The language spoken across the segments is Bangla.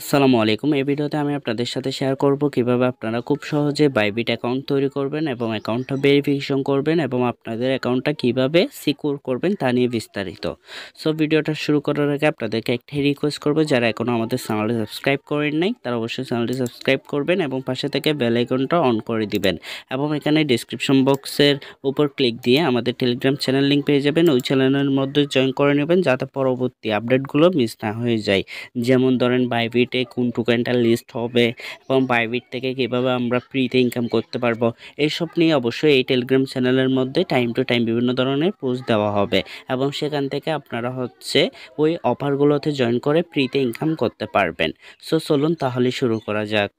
আসসালামু আলাইকুম এই ভিডিওতে আমি আপনাদের সাথে শেয়ার করব কিভাবে আপনারা খুব সহজে বাইবিট অ্যাকাউন্ট তৈরি করবেন এবং অ্যাকাউন্টটা ভেরিফিকেশন করবেন এবং আপনাদের অ্যাকাউন্টটা কিভাবে সিকিউর করবেন তা নিয়ে বিস্তারিত সো ভিডিওটা শুরু করার আগে আপনাদেরকে একটাই রিকোয়েস্ট করবো যারা এখনও আমাদের চ্যানেলটি সাবস্ক্রাইব করেন নাই তারা অবশ্যই চ্যানেলটি সাবস্ক্রাইব করবেন এবং পাশে থেকে বেল আইকনটা অন করে দিবেন এবং এখানে ডিসক্রিপশন বক্সের উপর ক্লিক দিয়ে আমাদের টেলিগ্রাম চ্যানেল লিঙ্ক পেয়ে যাবেন ওই চ্যানেলের মধ্যে জয়েন করে নেবেন যাতে পরবর্তী আপডেটগুলো মিস না হয়ে যায় যেমন ধরেন বাইবিট বাইবিটে কোন টোকেনটা লিস্ট হবে এবং বাইবিট থেকে কীভাবে আমরা ফ্রিতে ইনকাম করতে পারবো এইসব নিয়ে অবশ্যই এই টেলিগ্রাম চ্যানেলের মধ্যে টাইম টু টাইম বিভিন্ন ধরনের পোস্ট দেওয়া হবে এবং সেখান থেকে আপনারা হচ্ছে ওই অফারগুলোতে জয়েন করে ফ্রিতে ইনকাম করতে পারবেন সো চলুন তাহলে শুরু করা যাক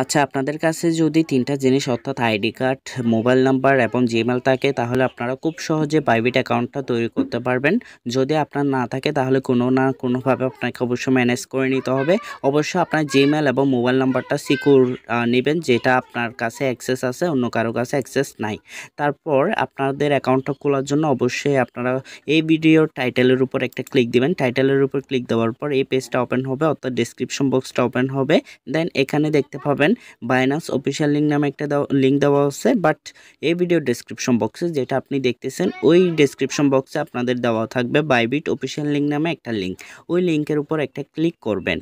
আচ্ছা আপনাদের কাছে যদি তিনটা জিনিস অর্থাৎ আইডি কার্ড মোবাইল নাম্বার এবং জিমেল থাকে তাহলে আপনারা খুব সহজে প্রাইভেট অ্যাকাউন্টটা তৈরি করতে পারবেন যদি আপনার না থাকে তাহলে কোনো না কোনোভাবে আপনাকে অবশ্যই ম্যানেজ করে নিতে হবে অবশ্যই আপনার জিমেল এবং মোবাইল নাম্বারটা সিকিউর নেবেন যেটা আপনার কাছে অ্যাক্সেস আছে অন্য কারো কাছে অ্যাক্সেস নাই তারপর আপনাদের অ্যাকাউন্টটা খোলার জন্য অবশ্যই আপনারা এই ভিডিওর টাইটেলের উপর একটা ক্লিক দিবেন টাইটেলের উপর ক্লিক দেওয়ার পর এই পেজটা ওপেন হবে অর্থাৎ ডিসক্রিপশন বক্সটা ওপেন হবে দেন এখানে দেখতে পাবেন পাবেন বাইনান্স অফিসিয়াল লিঙ্ক নামে একটা লিঙ্ক দেওয়া আছে বাট এই ভিডিও ডেসক্রিপশন বক্সে যেটা আপনি দেখতেছেন ওই ডেসক্রিপশন বক্সে আপনাদের দেওয়া থাকবে বাইবিট অফিসিয়াল লিঙ্ক নামে একটা লিঙ্ক ওই লিঙ্কের উপর একটা ক্লিক করবেন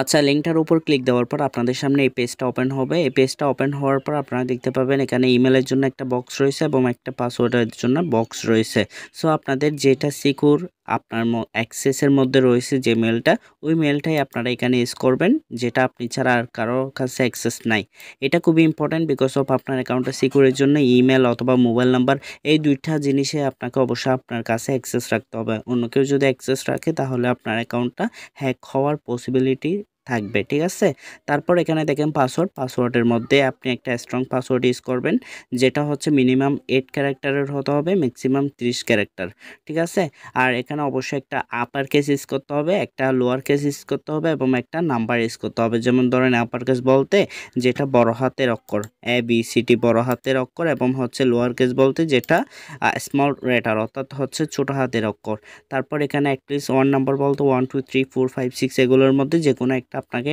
আচ্ছা লিঙ্কটার উপর ক্লিক দেওয়ার পর আপনাদের সামনে এই পেজটা ওপেন হবে এই পেজটা ওপেন হওয়ার পর আপনারা দেখতে পাবেন এখানে ইমেলের জন্য একটা বক্স রয়েছে এবং একটা পাসওয়ার্ডের জন্য বক্স রয়েছে সো আপনাদের যেটা সিকিউর আপনার অ্যাক্সেসের মধ্যে রয়েছে যে মেলটা ওই মেলটাই আপনারা এখানে ইউজ করবেন যেটা আপনি ছাড়া আর কারোর কাছে অ্যাক্সেস নাই এটা খুবই ইম্পর্ট্যান্ট বিকজ অফ আপনার অ্যাকাউন্টটা সিকিউরের জন্য ইমেল অথবা মোবাইল নাম্বার এই দুইটা জিনিসে আপনাকে অবশ্যই আপনার কাছে অ্যাক্সেস রাখতে হবে অন্য কেউ যদি অ্যাক্সেস রাখে তাহলে আপনার অ্যাকাউন্টটা হ্যাক হওয়ার পসিবিলিটি থাকবে ঠিক আছে তারপর এখানে দেখেন পাসওয়ার্ড পাসওয়ার্ডের মধ্যে আপনি একটা স্ট্রং পাসওয়ার্ড ইউজ করবেন যেটা হচ্ছে মিনিমাম এইট ক্যারেক্টারের হতে হবে ম্যাক্সিমাম ত্রিশ ক্যারেক্টার ঠিক আছে আর এখানে অবশ্যই একটা আপার কেস ইউজ করতে হবে একটা লোয়ার কেস ইউজ করতে হবে এবং একটা নাম্বার ইউজ করতে হবে যেমন ধরেন আপার কেস বলতে যেটা বড় হাতের অক্ষর এ বি সিটি বড় হাতের অক্ষর এবং হচ্ছে লোয়ার কেস বলতে যেটা স্মল রেটার অর্থাৎ হচ্ছে ছোট হাতের অক্ষর তারপর এখানে অ্যাটলিস্ট ওয়ান নাম্বার বলতে one two three four five six এগুলোর মধ্যে যে কোনো একটা আপনাকে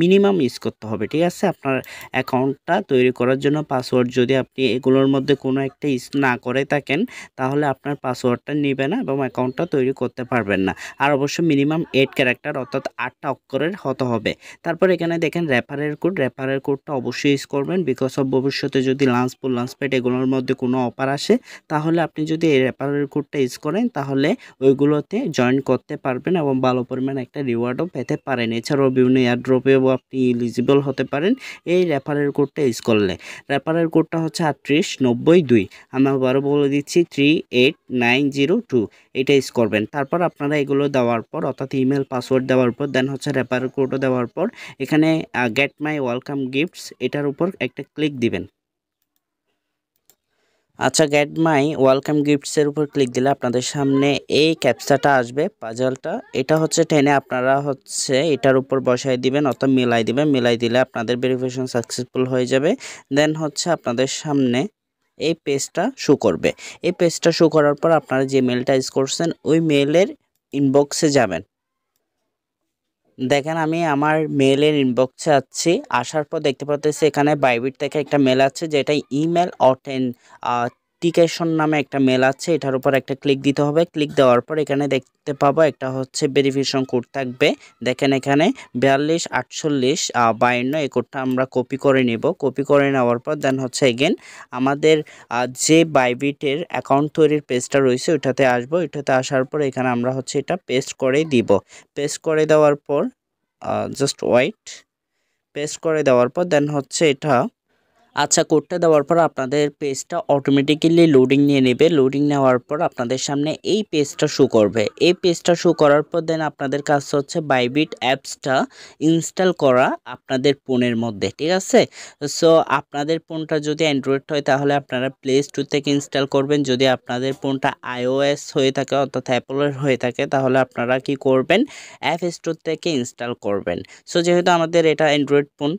মিনিমাম ইউজ করতে হবে ঠিক আছে আপনার অ্যাকাউন্টটা তৈরি করার জন্য পাসওয়ার্ড যদি আপনি এগুলোর মধ্যে কোনো একটা ইউজ না করে থাকেন তাহলে আপনার পাসওয়ার্ডটা নেবে না এবং অ্যাকাউন্টটা তৈরি করতে পারবেন না আর অবশ্য মিনিমাম এইট ক্যারেক্টার অর্থাৎ আটটা অক্ষরের হতে হবে তারপর এখানে দেখেন রেফারের কোড রেফারের কোডটা অবশ্যই ইউজ করবেন বিকজ অফ ভবিষ্যতে যদি লাঞ্চ পুল লাঞ্চ পেট এগুলোর মধ্যে কোনো অফার আসে তাহলে আপনি যদি এই রেফারের কোডটা ইউজ করেন তাহলে ওইগুলোতে জয়েন করতে পারবেন এবং ভালো পরিমাণ একটা রিওয়ার্ডও পেতে পারেন এছাড়াও বিভিন্ন এয়ারড্রপেও হিসেবেও আপনি ইলিজিবল হতে পারেন এই রেফারেল কোডটা ইউজ করলে রেফারেল কোডটা হচ্ছে আটত্রিশ নব্বই দুই আমি আবারও বলে দিচ্ছি three eight nine zero two এটা ইউজ করবেন তারপর আপনারা এগুলো দেওয়ার পর অর্থাৎ ইমেল পাসওয়ার্ড দেওয়ার পর দেন হচ্ছে রেফারেল কোডও দেওয়ার পর এখানে গেট মাই ওয়েলকাম গিফটস এটার উপর একটা ক্লিক দিবেন আচ্ছা গ্যাট মাই ওয়েলকাম গিফটসের উপর ক্লিক দিলে আপনাদের সামনে এই ক্যাপসাটা আসবে পাজলটা এটা হচ্ছে টেনে আপনারা হচ্ছে এটার উপর বসাই দিবেন অর্থাৎ মিলাই দিবেন মিলাই দিলে আপনাদের ভেরিফিকেশন সাকসেসফুল হয়ে যাবে দেন হচ্ছে আপনাদের সামনে এই পেজটা শু করবে এই পেজটা শু করার পর আপনারা যে মেলটা ইউজ করছেন ওই মেলের ইনবক্সে যাবেন দেখেন আমি আমার মেলের ইনবক্সে আছি আসার পর দেখতে পাচ্ছি এখানে বাইবিট থেকে একটা মেল আছে যেটা ইমেল অটেন টিকেশন নামে একটা মেল আছে এটার উপর একটা ক্লিক দিতে হবে ক্লিক দেওয়ার পর এখানে দেখতে পাবো একটা হচ্ছে ভেরিফিকেশন কোড থাকবে দেখেন এখানে বিয়াল্লিশ আটচল্লিশ বায়ান্ন এই কোডটা আমরা কপি করে নেব কপি করে নেওয়ার পর দেন হচ্ছে এগেন আমাদের যে বাইবিটের অ্যাকাউন্ট তৈরির পেজটা রয়েছে ওইটাতে আসবো ওইটাতে আসার পর এখানে আমরা হচ্ছে এটা পেস্ট করে দিব পেস্ট করে দেওয়ার পর জাস্ট ওয়াইট পেস্ট করে দেওয়ার পর দেন হচ্ছে এটা আচ্ছা করতে দেওয়ার পর আপনাদের পেজটা অটোমেটিক্যালি লোডিং নিয়ে নেবে লোডিং নেওয়ার পর আপনাদের সামনে এই পেজটা শো করবে এই পেজটা শো করার পর দেন আপনাদের কাজ হচ্ছে বাইবিট অ্যাপসটা ইনস্টল করা আপনাদের ফোনের মধ্যে ঠিক আছে সো আপনাদের ফোনটা যদি অ্যান্ড্রয়েড হয় তাহলে আপনারা প্লে স্টোর থেকে ইনস্টল করবেন যদি আপনাদের ফোনটা আইওএস হয়ে থাকে অর্থাৎ অ্যাপলের হয়ে থাকে তাহলে আপনারা কি করবেন অ্যাপ স্টোর থেকে ইনস্টল করবেন সো যেহেতু আমাদের এটা অ্যান্ড্রয়েড ফোন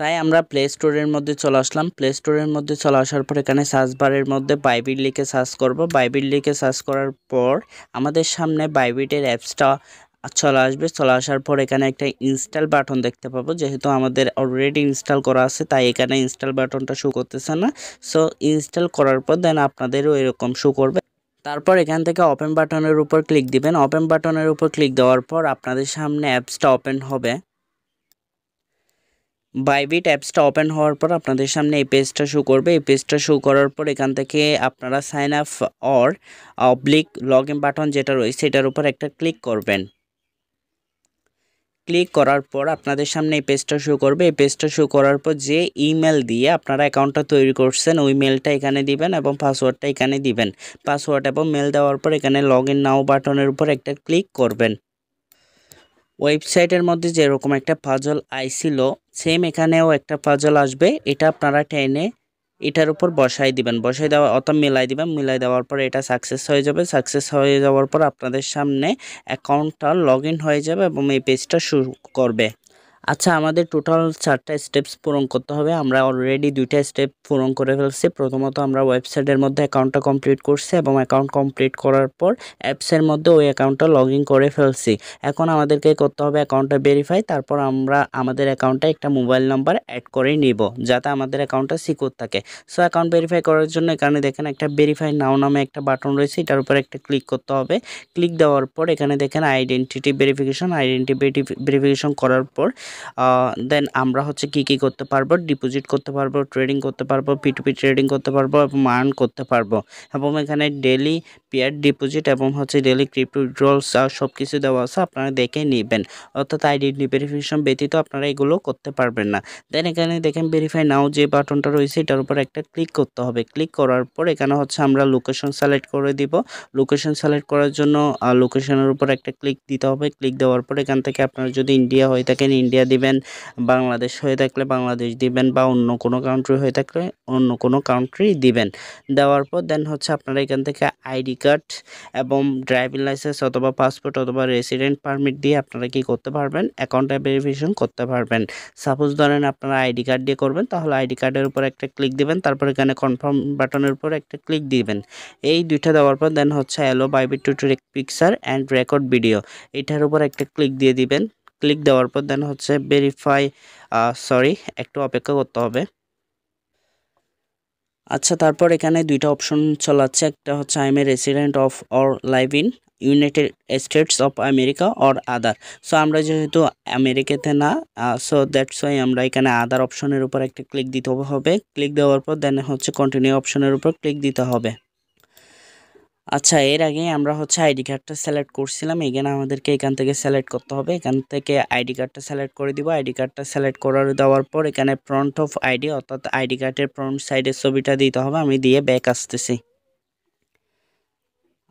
তাই আমরা প্লে স্টোরের মধ্যে চলে আসলাম প্লে স্টোরের মধ্যে চলে আসার পর এখানে সার্চ বারের মধ্যে বাইবিল লিখে সার্চ করব বাইবিল লিখে সার্চ করার পর আমাদের সামনে বাইবিটের অ্যাপসটা চলে আসবে চলে আসার পর এখানে একটা ইনস্টল বাটন দেখতে পাবো যেহেতু আমাদের অলরেডি ইনস্টল করা আছে তাই এখানে ইনস্টল বাটনটা শু করতেছে না সো ইনস্টল করার পর দেন আপনাদেরও এরকম শু করবে তারপর এখান থেকে ওপেন বাটনের উপর ক্লিক দিবেন ওপেন বাটনের উপর ক্লিক দেওয়ার পর আপনাদের সামনে অ্যাপসটা ওপেন হবে বাইবিট অ্যাপসটা ওপেন হওয়ার পর আপনাদের সামনে এই পেজটা শো করবে এই পেজটা শো করার পর এখান থেকে আপনারা সাইন আপ অর অবলিক লগ ইন বাটন যেটা রয়েছে এটার উপর একটা ক্লিক করবেন ক্লিক করার পর আপনাদের সামনে এই পেজটা শো করবে এই পেজটা শো করার পর যে ইমেল দিয়ে আপনারা অ্যাকাউন্টটা তৈরি করছেন ওই মেলটা এখানে দিবেন এবং পাসওয়ার্ডটা এখানে দিবেন পাসওয়ার্ড এবং মেল দেওয়ার পর এখানে লগ ইন নাও বাটনের উপর একটা ক্লিক করবেন ওয়েবসাইটের মধ্যে যেরকম একটা পাজল আইছিল সেম এখানেও একটা পাজল আসবে এটা আপনারা টেনে এটার উপর বসাই দিবেন বসাই দেওয়া অত মিলাই দিবেন মিলাই দেওয়ার পর এটা সাকসেস হয়ে যাবে সাকসেস হয়ে যাওয়ার পর আপনাদের সামনে অ্যাকাউন্টটা লগ হয়ে যাবে এবং এই পেজটা শুরু করবে আচ্ছা আমাদের টোটাল চারটা স্টেপস পূরণ করতে হবে আমরা অলরেডি দুইটা স্টেপ পূরণ করে ফেলছি প্রথমত আমরা ওয়েবসাইটের মধ্যে অ্যাকাউন্টটা কমপ্লিট করছি এবং অ্যাকাউন্ট কমপ্লিট করার পর অ্যাপসের মধ্যে ওই অ্যাকাউন্টটা লগ করে ফেলছি এখন আমাদেরকে করতে হবে অ্যাকাউন্টটা ভেরিফাই তারপর আমরা আমাদের অ্যাকাউন্টে একটা মোবাইল নাম্বার অ্যাড করে নিব যাতে আমাদের অ্যাকাউন্টটা সিকিউর থাকে সো অ্যাকাউন্ট ভেরিফাই করার জন্য এখানে দেখেন একটা ভেরিফাই নাও নামে একটা বাটন রয়েছে এটার উপর একটা ক্লিক করতে হবে ক্লিক দেওয়ার পর এখানে দেখেন আইডেন্টিটি ভেরিফিকেশন আইডেন্টি ভেরিফিকেশন করার পর দেন আমরা হচ্ছে কি কি করতে পারবো ডিপোজিট করতে পারবো ট্রেডিং করতে পারবো পিটুপি ট্রেডিং করতে পারবো এবং আর্ন করতে পারবো এবং এখানে ডেলি পেয়ার ডিপোজিট এবং হচ্ছে ডেলি ক্রিপ্টো উইড্রলস সব কিছু দেওয়া আছে আপনারা দেখে নেবেন অর্থাৎ আইডেন্টি ভেরিফিকেশন ব্যতীত আপনারা এগুলো করতে পারবেন না দেন এখানে দেখেন ভেরিফাই নাও যে বাটনটা রয়েছে এটার উপর একটা ক্লিক করতে হবে ক্লিক করার পর এখানে হচ্ছে আমরা লোকেশন সিলেক্ট করে দিব লোকেশন সিলেক্ট করার জন্য লোকেশনের উপর একটা ক্লিক দিতে হবে ক্লিক দেওয়ার পর এখান থেকে আপনারা যদি ইন্ডিয়া হয়ে থাকেন ইন্ডিয়া ইন্ডিয়া দিবেন বাংলাদেশ হয়ে থাকলে বাংলাদেশ দিবেন বা অন্য কোনো কাউন্ট্রি হয়ে থাকলে অন্য কোনো কাউন্ট্রি দিবেন দেওয়ার পর দেন হচ্ছে আপনারা এখান থেকে আইডি কার্ড এবং ড্রাইভিং লাইসেন্স অথবা পাসপোর্ট অথবা রেসিডেন্ট পারমিট দিয়ে আপনারা কি করতে পারবেন অ্যাকাউন্টটা ভেরিফিকেশন করতে পারবেন সাপোজ ধরেন আপনারা আইডি কার্ড দিয়ে করবেন তাহলে আইডি কার্ডের উপর একটা ক্লিক দিবেন তারপর এখানে কনফার্ম বাটনের উপর একটা ক্লিক দিবেন এই দুইটা দেওয়ার পর দেন হচ্ছে allow Bybit to to picture and record video এটার উপর একটা ক্লিক দিয়ে দিবেন ক্লিক দেওয়ার পর দেন হচ্ছে ভেরিফাই সরি একটু অপেক্ষা করতে হবে আচ্ছা তারপর এখানে দুইটা অপশন চলাচ্ছে একটা হচ্ছে I am resident of or live in United States of America or other so আমরা যেহেতু আমেরিকাতে না সো দ্যাটস ওয়াই আমরা এখানে আদার অপশনের উপর একটা ক্লিক দিতে হবে ক্লিক দেওয়ার পর দেন হচ্ছে কন্টিনিউ অপশনের উপর ক্লিক দিতে হবে আচ্ছা এর আগে আমরা হচ্ছে আইডি কার্ডটা সিলেক্ট করছিলাম এখানে আমাদেরকে এখান থেকে সিলেক্ট করতে হবে এখান থেকে আইডি কার্ডটা সিলেক্ট করে দিব আইডি কার্ডটা সিলেক্ট করার দেওয়ার পর এখানে ফ্রন্ট অফ আইডি অর্থাৎ আইডি কার্ডের ফ্রন্ট সাইডের ছবিটা দিতে হবে আমি দিয়ে ব্যাক আসতেছি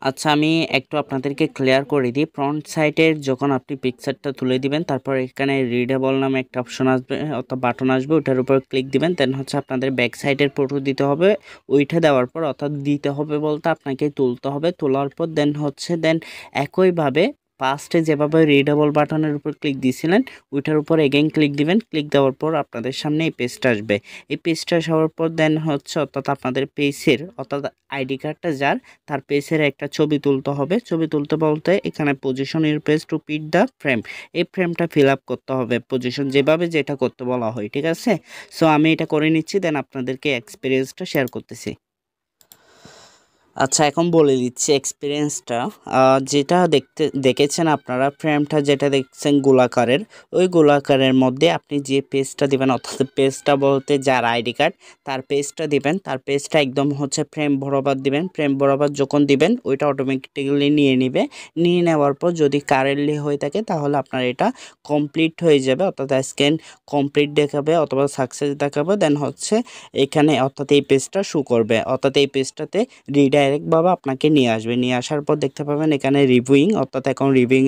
আচ্ছা আমি একটু আপনাদেরকে ক্লিয়ার করে দিই ফ্রন্ট সাইডের যখন আপনি পিকচারটা তুলে দিবেন তারপর এখানে রিডেবল নামে একটা অপশন আসবে অর্থাৎ বাটন আসবে ওইটার উপর ক্লিক দিবেন দেন হচ্ছে আপনাদের ব্যাক সাইডের ফটো দিতে হবে ওইটা দেওয়ার পর অর্থাৎ দিতে হবে বলতে আপনাকে তুলতে হবে তোলার পর দেন হচ্ছে দেন একইভাবে পাস্টে যেভাবে রিডেবল বাটনের উপর ক্লিক দিয়েছিলেন ওইটার উপর এগেন ক্লিক দিবেন ক্লিক দেওয়ার পর আপনাদের সামনে এই পেজটা আসবে এই পেজটা আসার পর দেন হচ্ছে অর্থাৎ আপনাদের পেজের অর্থাৎ আইডি কার্ডটা যার তার পেজের একটা ছবি তুলতে হবে ছবি তুলতে বলতে এখানে position your page to fit the frame এই ফ্রেমটা ফিল আপ করতে হবে পজিশন যেভাবে যেটা করতে বলা হয় ঠিক আছে সো আমি এটা করে নিচ্ছি দেন আপনাদেরকে এক্সপিরিয়েন্সটা শেয়ার করতেছি আচ্ছা এখন বলে দিচ্ছি এক্সপিরিয়েন্সটা যেটা দেখতে দেখেছেন আপনারা ফ্রেমটা যেটা দেখছেন গোলাকারের ওই গোলাকারের মধ্যে আপনি যে পেজটা দেবেন অর্থাৎ পেজটা বলতে যার আইডি কার্ড তার পেজটা দিবেন তার পেজটা একদম হচ্ছে ফ্রেম বরাবর দিবেন ফ্রেম বরাবর যখন দিবেন ওইটা অটোমেটিক্যালি নিয়ে নিবে নিয়ে নেওয়ার পর যদি কারেন্টলি হয়ে থাকে তাহলে আপনার এটা কমপ্লিট হয়ে যাবে অর্থাৎ স্ক্যান কমপ্লিট দেখাবে অথবা সাকসেস দেখাবে দেন হচ্ছে এখানে অর্থাৎ এই পেজটা শু করবে অর্থাৎ এই পেজটাতে রিডায় ডাইরেক্টভাবে আপনাকে নিয়ে আসবে নিয়ে আসার পর দেখতে পাবেন এখানে রিভিউইং অর্থাৎ এখন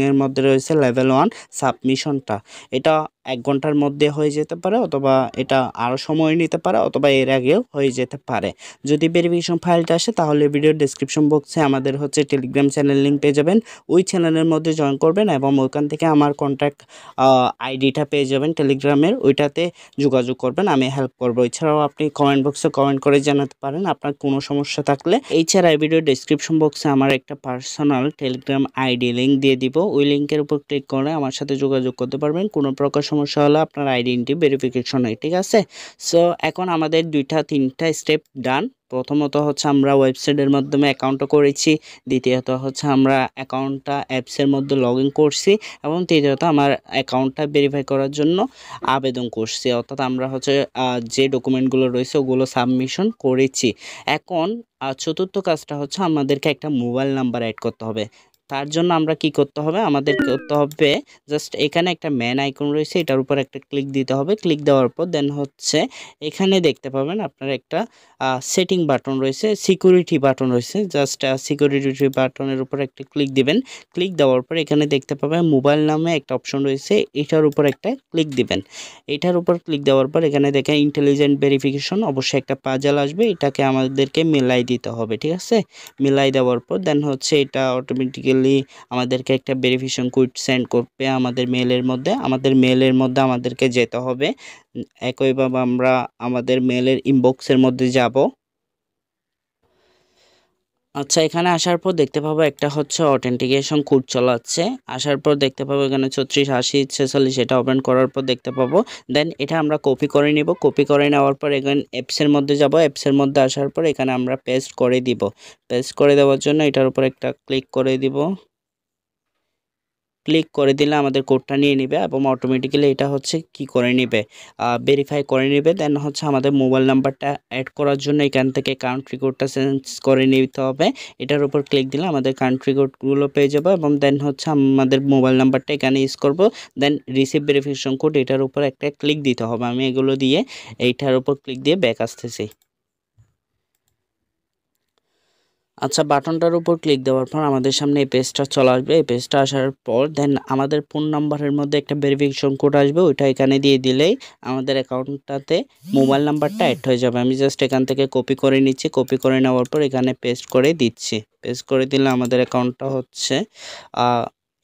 এর মধ্যে রয়েছে লেভেল ওয়ান সাবমিশনটা এটা এক ঘন্টার মধ্যে হয়ে যেতে পারে অথবা এটা আরও সময় নিতে পারে অথবা এর আগেও হয়ে যেতে পারে যদি ভেরিফিকেশন ফাইলটা আসে তাহলে ভিডিও ডিসক্রিপশন বক্সে আমাদের হচ্ছে টেলিগ্রাম চ্যানেল লিঙ্ক পেয়ে যাবেন ওই চ্যানেলের মধ্যে জয়েন করবেন এবং ওইখান থেকে আমার কন্ট্যাক্ট আইডিটা পেয়ে যাবেন টেলিগ্রামের ওইটাতে যোগাযোগ করবেন আমি হেল্প করবো এছাড়াও আপনি কমেন্ট বক্সে কমেন্ট করে জানাতে পারেন আপনার কোনো সমস্যা থাকলে এছাড়া ভিডিও ডিসক্রিপশন বক্সে আমার একটা পার্সোনাল টেলিগ্রাম আইডি লিঙ্ক দিয়ে দিব ওই লিঙ্কের উপর ক্লিক করে আমার সাথে যোগাযোগ করতে পারবেন কোনো প্রকার সমস্যা হলো আপনার আইডেন্টি হয় ঠিক আছে সো এখন আমাদের দুইটা তিনটা স্টেপ ডান প্রথমত হচ্ছে আমরা ওয়েবসাইটের মাধ্যমে অ্যাকাউন্ট করেছি দ্বিতীয়ত হচ্ছে আমরা অ্যাকাউন্টটা অ্যাপসের মধ্যে লগ করছি এবং তৃতীয়ত আমার অ্যাকাউন্টটা ভেরিফাই করার জন্য আবেদন করছি অর্থাৎ আমরা হচ্ছে যে ডকুমেন্টগুলো রয়েছে ওগুলো সাবমিশন করেছি এখন আর চতুর্থ কাজটা হচ্ছে আমাদেরকে একটা মোবাইল নাম্বার অ্যাড করতে হবে তার জন্য আমরা কি করতে হবে আমাদের করতে হবে জাস্ট এখানে একটা ম্যান আইকন রয়েছে এটার উপর একটা ক্লিক দিতে হবে ক্লিক দেওয়ার পর দেন হচ্ছে এখানে দেখতে পাবেন আপনার একটা সেটিং বাটন রয়েছে সিকিউরিটি বাটন রয়েছে জাস্ট সিকিউরিটি বাটনের উপর একটা ক্লিক দিবেন ক্লিক দেওয়ার পর এখানে দেখতে পাবেন মোবাইল নামে একটা অপশন রয়েছে এটার উপর একটা ক্লিক দিবেন এটার উপর ক্লিক দেওয়ার পর এখানে দেখেন ইন্টেলিজেন্ট ভেরিফিকেশন অবশ্যই একটা পাজাল আসবে এটাকে আমাদেরকে মেলাই দিতে হবে ঠিক আছে মেলাই দেওয়ার পর দেন হচ্ছে এটা অটোমেটিক্যালি অনলি আমাদেরকে একটা ভেরিফিকেশন কোড সেন্ড করবে আমাদের মেলের মধ্যে আমাদের মেলের মধ্যে আমাদেরকে যেতে হবে একইভাবে আমরা আমাদের মেলের ইনবক্সের মধ্যে যাব আচ্ছা এখানে আসার পর দেখতে পাবো একটা হচ্ছে অথেন্টিকেশন কোড চলাচ্ছে আসার পর দেখতে পাবো এখানে ছত্রিশ আশি ছেচল্লিশ এটা ওপেন করার পর দেখতে পাবো দেন এটা আমরা কপি করে নিব কপি করে নেওয়ার পর এখানে অ্যাপসের মধ্যে যাব অ্যাপসের মধ্যে আসার পর এখানে আমরা পেস্ট করে দিব পেস্ট করে দেওয়ার জন্য এটার উপর একটা ক্লিক করে দিব ক্লিক করে দিলে আমাদের কোডটা নিয়ে নেবে এবং অটোমেটিক্যালি এটা হচ্ছে কি করে নেবে ভেরিফাই করে নেবে দেন হচ্ছে আমাদের মোবাইল নাম্বারটা অ্যাড করার জন্য এখান থেকে কান্ট্রি কোডটা চেঞ্জ করে নিতে হবে এটার উপর ক্লিক দিলে আমাদের কান্ট্রি কোডগুলো পেয়ে যাবো এবং দেন হচ্ছে আমাদের মোবাইল নাম্বারটা এখানে ইউজ করব দেন রিসিভ ভেরিফিকেশন কোড এটার উপর একটা ক্লিক দিতে হবে আমি এগুলো দিয়ে এইটার উপর ক্লিক দিয়ে ব্যাক আসতেছি আচ্ছা বাটনটার উপর ক্লিক দেওয়ার পর আমাদের সামনে এই পেজটা চলে আসবে এই পেজটা আসার পর দেন আমাদের ফোন নাম্বারের মধ্যে একটা ভেরিফিকেশন কোড আসবে ওইটা এখানে দিয়ে দিলেই আমাদের অ্যাকাউন্টটাতে মোবাইল নাম্বারটা অ্যাড হয়ে যাবে আমি জাস্ট এখান থেকে কপি করে নিচ্ছি কপি করে নেওয়ার পর এখানে পেস্ট করে দিচ্ছি পেস্ট করে দিলে আমাদের অ্যাকাউন্টটা হচ্ছে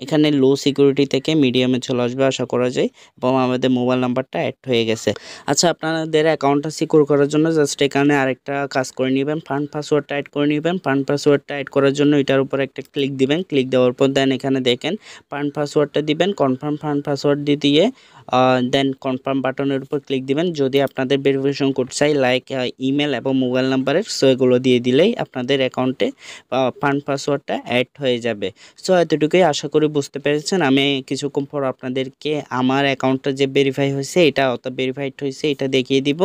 এখানে লো সিকিউরিটি থেকে মিডিয়ামে চলে আসবে আশা করা যায় এবং আমাদের মোবাইল নাম্বারটা অ্যাড হয়ে গেছে আচ্ছা আপনাদের অ্যাকাউন্টটা সিকিউর করার জন্য জাস্ট এখানে আরেকটা কাজ করে নেবেন ফান্ড পাসওয়ার্ডটা অ্যাড করে নেবেন ফান্ড পাসওয়ার্ডটা অ্যাড করার জন্য এটার উপর একটা ক্লিক দিবেন ক্লিক দেওয়ার পর দেন এখানে দেখেন ফান্ড পাসওয়ার্ডটা দিবেন কনফার্ম ফান্ড পাসওয়ার্ড দিয়ে দেন কনফার্ম বাটনের উপর ক্লিক দিবেন যদি আপনাদের ভেরিফিকেশন কোড চাই লাইক ইমেল এবং মোবাইল নাম্বারের সো এগুলো দিয়ে দিলেই আপনাদের অ্যাকাউন্টে ফান্ড পাসওয়ার্ডটা অ্যাড হয়ে যাবে সো এতটুকুই আশা করি বুঝতে পেরেছেন আমি কিছুক্ষণ পর আপনাদেরকে আমার অ্যাকাউন্টটা যে ভেরিফাই হয়েছে এটা অত ভেরিফাইড হয়েছে এটা দেখিয়ে দিব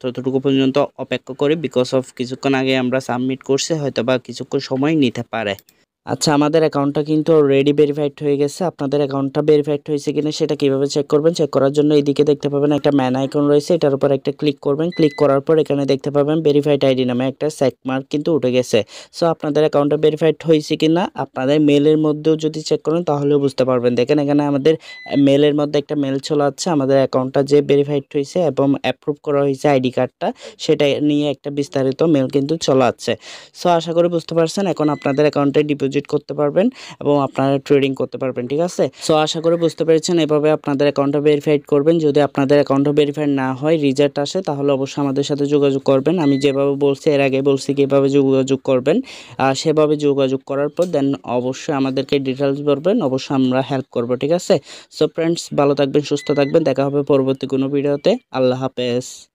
ততটুকু পর্যন্ত অপেক্ষা করে বিকজ অফ কিছুক্ষণ আগে আমরা সাবমিট করছি হয়তো বা কিছুক্ষণ সময় নিতে পারে আচ্ছা আমাদের অ্যাকাউন্টটা কিন্তু অলরেডি ভেরিফাইড হয়ে গেছে আপনাদের অ্যাকাউন্টটা ভেরিফাইড হয়েছে কিনা সেটা কীভাবে চেক করবেন চেক করার জন্য এদিকে দেখতে পাবেন একটা ম্যান আইকন রয়েছে এটার উপর একটা ক্লিক করবেন ক্লিক করার পর এখানে দেখতে পাবেন ভেরিফাইড আইডি নামে একটা স্যাক মার্ক কিন্তু উঠে গেছে সো আপনাদের অ্যাকাউন্টটা ভেরিফাইড হয়েছে কিনা আপনাদের মেলের মধ্যেও যদি চেক করেন তাহলেও বুঝতে পারবেন দেখেন এখানে আমাদের মেলের মধ্যে একটা মেল চলে আছে আমাদের অ্যাকাউন্টটা যে ভেরিফাইড হয়েছে এবং অ্যাপ্রুভ করা হয়েছে আইডি কার্ডটা সেটা নিয়ে একটা বিস্তারিত মেল কিন্তু চলে আছে সো আশা করি বুঝতে পারছেন এখন আপনাদের অ্যাকাউন্টে ডিপোজিট ডিপোজিট করতে পারবেন এবং আপনারা ট্রেডিং করতে পারবেন ঠিক আছে সো আশা করে বুঝতে পেরেছেন এভাবে আপনাদের অ্যাকাউন্টটা ভেরিফাইড করবেন যদি আপনাদের অ্যাকাউন্টও ভেরিফাইড না হয় রিজাল্ট আসে তাহলে অবশ্যই আমাদের সাথে যোগাযোগ করবেন আমি যেভাবে বলছি এর আগে বলছি কীভাবে যোগাযোগ করবেন আর সেভাবে যোগাযোগ করার পর দেন অবশ্যই আমাদেরকে ডিটেলস বলবেন অবশ্যই আমরা হেল্প করব ঠিক আছে সো ফ্রেন্ডস ভালো থাকবেন সুস্থ থাকবেন দেখা হবে পরবর্তী কোনো ভিডিওতে আল্লাহ হাফেজ